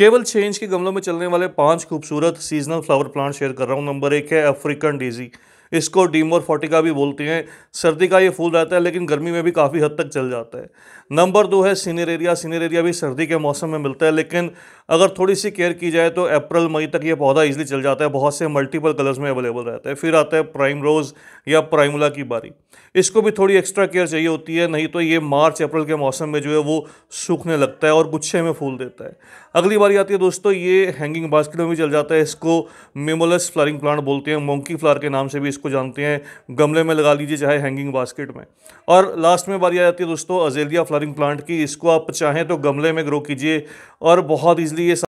केवल छः इंच के गमलों में चलने वाले पांच खूबसूरत सीजनल फ्लावर प्लांट शेयर कर रहा हूँ नंबर एक है अफ्रीकन डीजी इसको डीमोर फोटिका भी बोलते हैं सर्दी का ये फूल रहता है लेकिन गर्मी में भी काफ़ी हद तक चल जाता है नंबर दो है एरिया सीनियर एरिया भी सर्दी के मौसम में मिलता है लेकिन अगर थोड़ी सी केयर की जाए तो अप्रैल मई तक ये पौधा ईजिली चल जाता है बहुत से मल्टीपल कलर्स में अवेलेबल रहता है फिर आता है प्राइम रोज़ या प्राइमुला की बारी इसको भी थोड़ी एक्स्ट्रा केयर चाहिए होती है नहीं तो ये मार्च अप्रैल के मौसम में जो है वो सूखने लगता है और गुच्छे में फूल देता है अगली बारी आती है दोस्तों ये हैंगिंग बास्केट में भी चल जाता है इसको मेमोलस फ्लारिंग प्लांट बोलते हैं मोंकी फ्लार के नाम से भी इसको जानते हैं गमले में लगा लीजिए चाहे हैंगिंग बास्केट में और लास्ट में बारी आ जाती है दोस्तों अजेलिया फ्लारिंग प्लांट की इसको आप चाहें तो गमले में ग्रो कीजिए और बहुत ईजिली लिए